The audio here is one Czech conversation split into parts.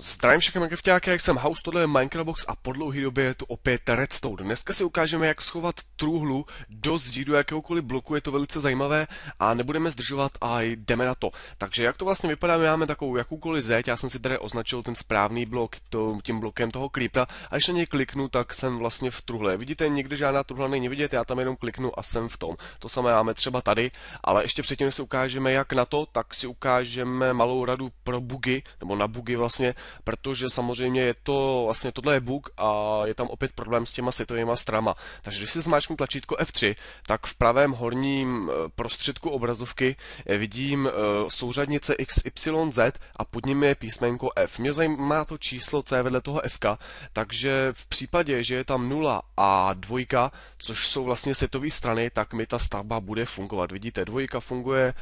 Zdravím všechny Minecraftiáky, jak jsem House, tohle je box a po dlouhé době je tu opět Redstone. Dneska si ukážeme, jak schovat truhlu do zdi do jakéhokoliv bloku, je to velice zajímavé a nebudeme zdržovat a jdeme na to. Takže jak to vlastně vypadá, my máme takovou jakoukoliv zeď, já jsem si tady označil ten správný blok to, tím blokem toho creepera a když na něj kliknu, tak jsem vlastně v truhle. Vidíte, nikde žádná truhla není vidět, já tam jenom kliknu a jsem v tom. To samé máme třeba tady, ale ještě předtím, si ukážeme, jak na to, tak si ukážeme malou radu pro bugy, nebo na bugy vlastně, protože samozřejmě je to, vlastně tohle je bug a je tam opět problém s těma světovými strama. Takže když si zmáčknu tlačítko F3, tak v pravém horním e, prostředku obrazovky e, vidím e, souřadnice XYZ a pod nimi je písmenko F. Mě zajímá to číslo, co je vedle toho FK, takže v případě, že je tam 0 a 2, což jsou vlastně světové strany, tak mi ta stavba bude fungovat. Vidíte, dvojka funguje,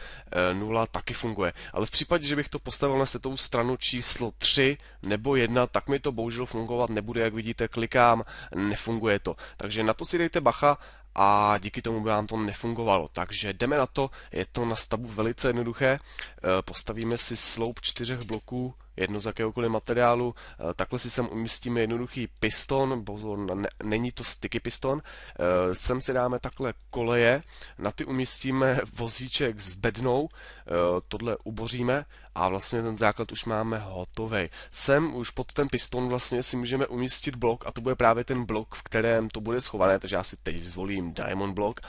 nula taky funguje. Ale v případě, že bych to postavil na setovou stranu číslo 3, nebo jedna, tak mi to bohužel fungovat nebude, jak vidíte, klikám, nefunguje to. Takže na to si dejte bacha a díky tomu by vám to nefungovalo. Takže jdeme na to, je to na stavu velice jednoduché, e, postavíme si sloup čtyřech bloků, jedno z jakéhokoliv materiálu. Eh, takhle si sem umístíme jednoduchý piston, pozor, ne, není to sticky piston. Eh, sem si dáme takhle koleje, na ty umístíme vozíček s bednou, eh, tohle uboříme a vlastně ten základ už máme hotový. Sem už pod ten piston vlastně si můžeme umístit blok a to bude právě ten blok, v kterém to bude schované, takže já si teď zvolím Diamond blok.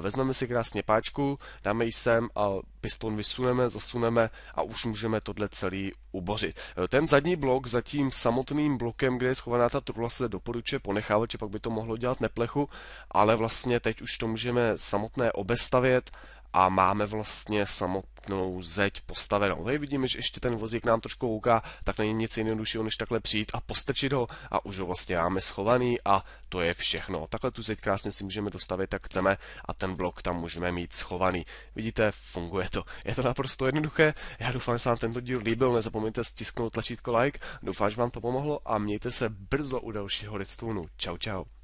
Vezmeme si krásně páčku, dáme ji sem a piston vysuneme, zasuneme a už můžeme tohle celý ubořit. E, ten zadní blok za tím samotným blokem, kde je schovaná ta trula, se doporučuje ponechávat, že pak by to mohlo dělat neplechu, ale vlastně teď už to můžeme samotné obestavět a máme vlastně samotné štípnou zeď postavenou. Tady vidíme, že ještě ten vozík nám trošku kouká, tak není nic jednoduššího, než takhle přijít a postrčit ho a už ho vlastně máme schovaný a to je všechno. Takhle tu zeď krásně si můžeme dostavit, jak chceme a ten blok tam můžeme mít schovaný. Vidíte, funguje to. Je to naprosto jednoduché. Já doufám, že se vám tento díl líbil. Nezapomeňte stisknout tlačítko like. Doufám, že vám to pomohlo a mějte se brzo u dalšího redstone. No, čau, čau.